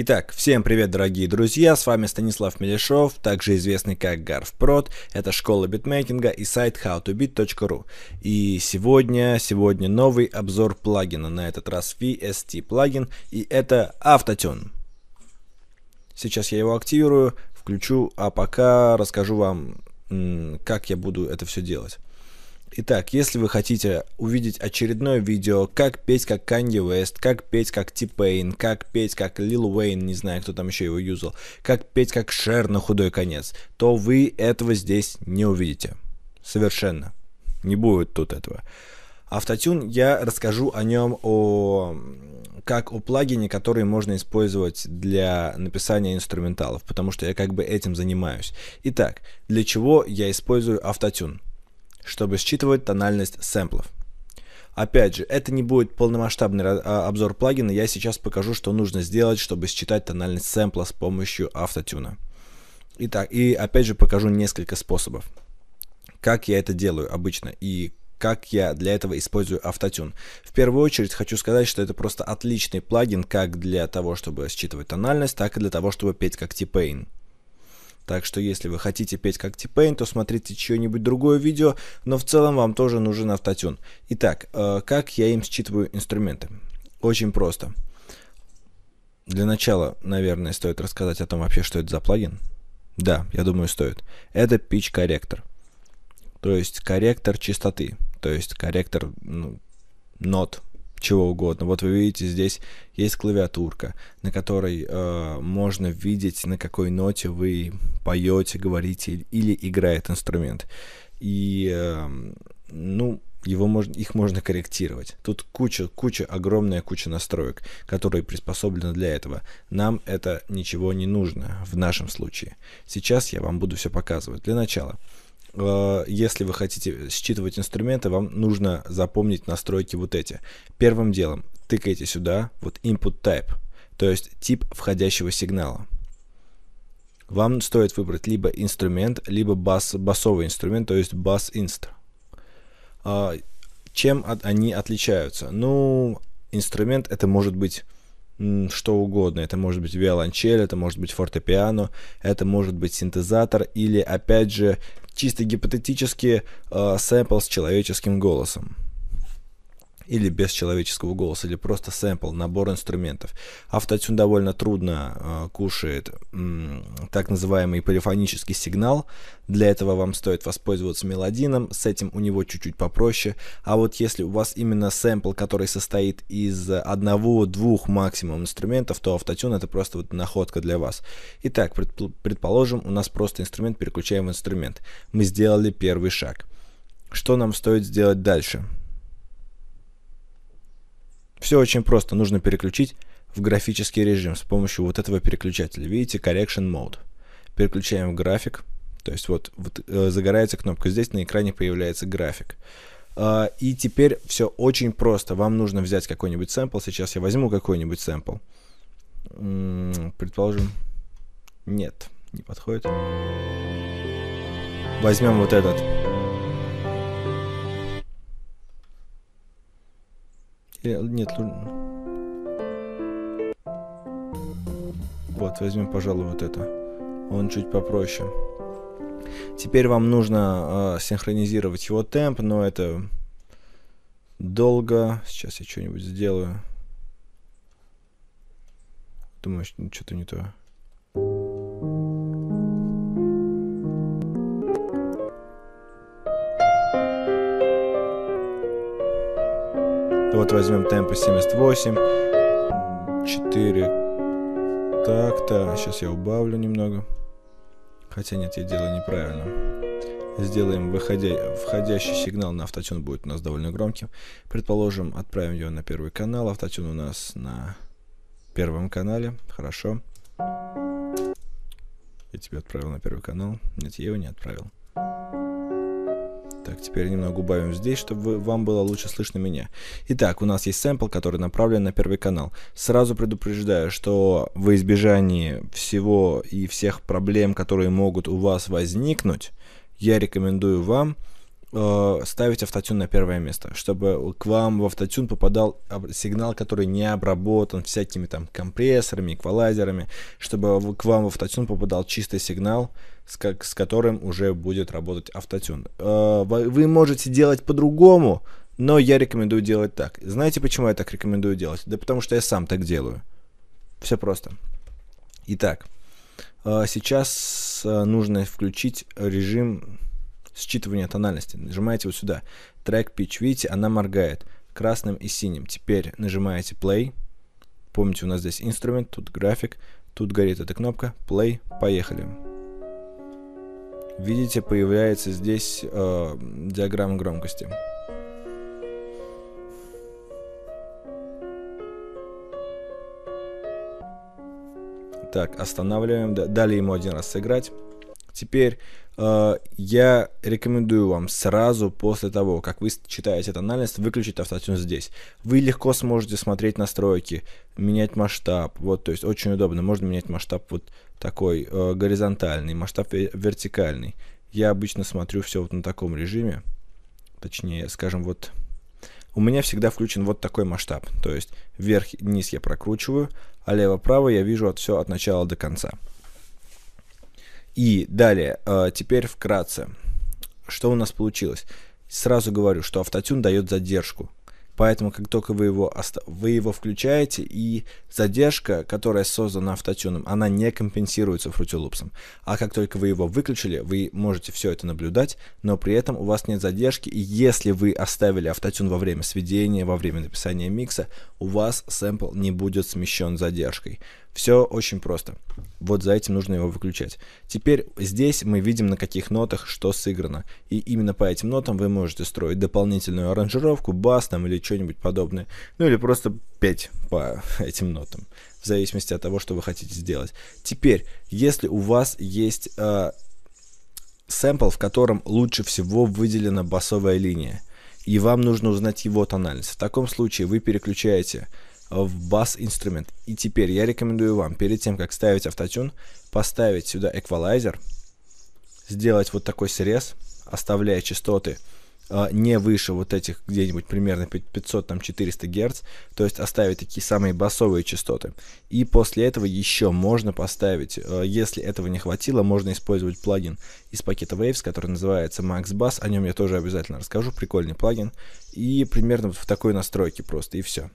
Итак, всем привет, дорогие друзья, с вами Станислав Мелешов, также известный как GarfProd, это школа битмейкинга и сайт howtobit.ru. И сегодня, сегодня новый обзор плагина, на этот раз VST плагин, и это Autotune. Сейчас я его активирую, включу, а пока расскажу вам, как я буду это все делать. Итак, если вы хотите увидеть очередное видео, как петь как Канье Уэст, как петь как Ти как петь как Лил Уэйн, не знаю, кто там еще его юзал, как петь как Шер на худой конец, то вы этого здесь не увидите. Совершенно. Не будет тут этого. Автотюн, я расскажу о нем, о, как о плагине, который можно использовать для написания инструменталов, потому что я как бы этим занимаюсь. Итак, для чего я использую автотюн? чтобы считывать тональность сэмплов. Опять же, это не будет полномасштабный а, обзор плагина, я сейчас покажу, что нужно сделать, чтобы считать тональность сэмпла с помощью автотюна. Итак, и опять же покажу несколько способов, как я это делаю обычно и как я для этого использую автотюн. В первую очередь хочу сказать, что это просто отличный плагин как для того, чтобы считывать тональность, так и для того, чтобы петь как T-Pain. Так что если вы хотите петь как Типейн, то смотрите чье-нибудь другое видео, но в целом вам тоже нужен автотюн. Итак, э, как я им считываю инструменты? Очень просто. Для начала, наверное, стоит рассказать о том вообще, что это за плагин. Да, я думаю, стоит. Это Pitch Corrector, То есть корректор частоты. То есть корректор ну, нот, чего угодно. Вот вы видите, здесь есть клавиатурка, на которой э, можно видеть, на какой ноте вы поете, говорите или играет инструмент. И, э, ну, его можно, их можно корректировать. Тут куча, куча, огромная куча настроек, которые приспособлены для этого. Нам это ничего не нужно в нашем случае. Сейчас я вам буду все показывать. Для начала Э, если вы хотите считывать инструменты, вам нужно запомнить настройки вот эти. Первым делом тыкайте сюда, вот input type, то есть тип входящего сигнала. Вам стоит выбрать либо инструмент, либо бас, басовый инструмент, то есть бас-инст. А, чем от, они отличаются? Ну, инструмент это может быть что угодно. Это может быть виолончель, это может быть фортепиано, это может быть синтезатор или, опять же, чисто гипотетически э, сэмпл с человеческим голосом или без человеческого голоса, или просто сэмпл, набор инструментов. Автотюн довольно трудно э, кушает м, так называемый полифонический сигнал. Для этого вам стоит воспользоваться мелодином, с этим у него чуть-чуть попроще. А вот если у вас именно сэмпл, который состоит из одного-двух максимум инструментов, то автотюн это просто вот находка для вас. Итак, предположим, у нас просто инструмент, переключаем инструмент. Мы сделали первый шаг. Что нам стоит сделать дальше? Все очень просто, нужно переключить в графический режим с помощью вот этого переключателя. Видите, Correction Mode. Переключаем в график, то есть вот, вот э, загорается кнопка, здесь на экране появляется график. Э, и теперь все очень просто. Вам нужно взять какой-нибудь сэмпл. Сейчас я возьму какой-нибудь сэмпл. предположим, нет, не подходит. Возьмем вот этот. Нет, вот, возьмем, пожалуй, вот это. Он чуть попроще. Теперь вам нужно э, синхронизировать его темп, но это долго. Сейчас я что-нибудь сделаю. Думаю, что-то не то. Вот возьмем темпы 78, 4 Так-то. Сейчас я убавлю немного. Хотя нет, я делаю неправильно. Сделаем выходя... входящий сигнал на автотюн будет у нас довольно громким. Предположим, отправим его на первый канал. Автотюн у нас на первом канале. Хорошо. Я тебе отправил на первый канал. Нет, я его не отправил. Так, теперь немного убавим здесь, чтобы вам было лучше слышно меня. Итак, у нас есть сэмпл, который направлен на первый канал. Сразу предупреждаю, что в избежании всего и всех проблем, которые могут у вас возникнуть, я рекомендую вам Э, ставить автотюн на первое место, чтобы к вам в автотюн попадал сигнал, который не обработан всякими там компрессорами, эквалайзерами, чтобы к вам в автотюн попадал чистый сигнал, с, как, с которым уже будет работать автотюн. Э, вы можете делать по-другому, но я рекомендую делать так. Знаете, почему я так рекомендую делать? Да потому что я сам так делаю. Все просто. Итак, э, сейчас нужно включить режим считывание тональности. Нажимаете вот сюда. track pitch, видите, она моргает красным и синим. Теперь нажимаете play. Помните, у нас здесь инструмент, тут график, тут горит эта кнопка. Play, поехали. Видите, появляется здесь э, диаграмма громкости. Так, останавливаем. Дали ему один раз сыграть. Теперь Э, я рекомендую вам сразу после того, как вы читаете этот анализ, выключить автотюн здесь. Вы легко сможете смотреть настройки, менять масштаб. Вот, то есть очень удобно. Можно менять масштаб вот такой э, горизонтальный, масштаб вертикальный. Я обычно смотрю все вот на таком режиме. Точнее, скажем, вот у меня всегда включен вот такой масштаб. То есть вверх-вниз я прокручиваю, а лево-право я вижу от все от начала до конца. И далее, э, теперь вкратце. Что у нас получилось? Сразу говорю, что автотюн дает задержку. Поэтому, как только вы его, вы его включаете, и задержка, которая создана автотюном, она не компенсируется фрутилупсом. А как только вы его выключили, вы можете все это наблюдать, но при этом у вас нет задержки, и если вы оставили автотюн во время сведения, во время написания микса, у вас сэмпл не будет смещен задержкой. Все очень просто. Вот за этим нужно его выключать. Теперь здесь мы видим, на каких нотах что сыграно. И именно по этим нотам вы можете строить дополнительную аранжировку, бас там или что-нибудь подобное. Ну или просто петь по этим нотам. В зависимости от того, что вы хотите сделать. Теперь, если у вас есть э, сэмпл, в котором лучше всего выделена басовая линия, и вам нужно узнать его тональность, в таком случае вы переключаете в бас-инструмент. И теперь я рекомендую вам, перед тем, как ставить автотюн, поставить сюда эквалайзер, сделать вот такой срез, оставляя частоты э, не выше вот этих где-нибудь примерно 500-400 Гц, то есть оставить такие самые басовые частоты. И после этого еще можно поставить, э, если этого не хватило, можно использовать плагин из пакета Waves, который называется Max Bass, о нем я тоже обязательно расскажу, прикольный плагин, и примерно вот в такой настройке просто, и все.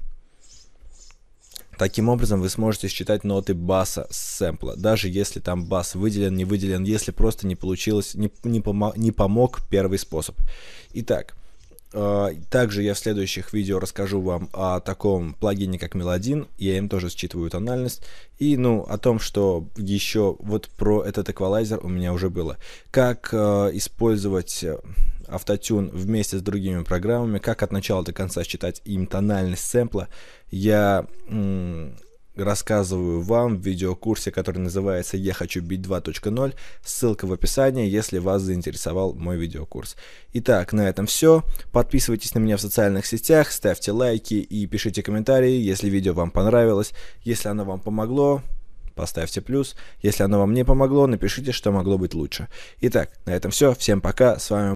Таким образом, вы сможете считать ноты баса с сэмпла, даже если там бас выделен, не выделен, если просто не получилось, не, не, помо, не помог первый способ. Итак, э, также я в следующих видео расскажу вам о таком плагине, как Мелодин. Я им тоже считываю тональность. И, ну, о том, что еще вот про этот эквалайзер у меня уже было. Как э, использовать э, автотюн вместе с другими программами, как от начала до конца считать им тональность сэмпла, я рассказываю вам в видеокурсе, который называется «Я хочу бить 2.0». Ссылка в описании, если вас заинтересовал мой видеокурс. Итак, на этом все. Подписывайтесь на меня в социальных сетях, ставьте лайки и пишите комментарии, если видео вам понравилось. Если оно вам помогло, поставьте плюс. Если оно вам не помогло, напишите, что могло быть лучше. Итак, на этом все. Всем пока. С вами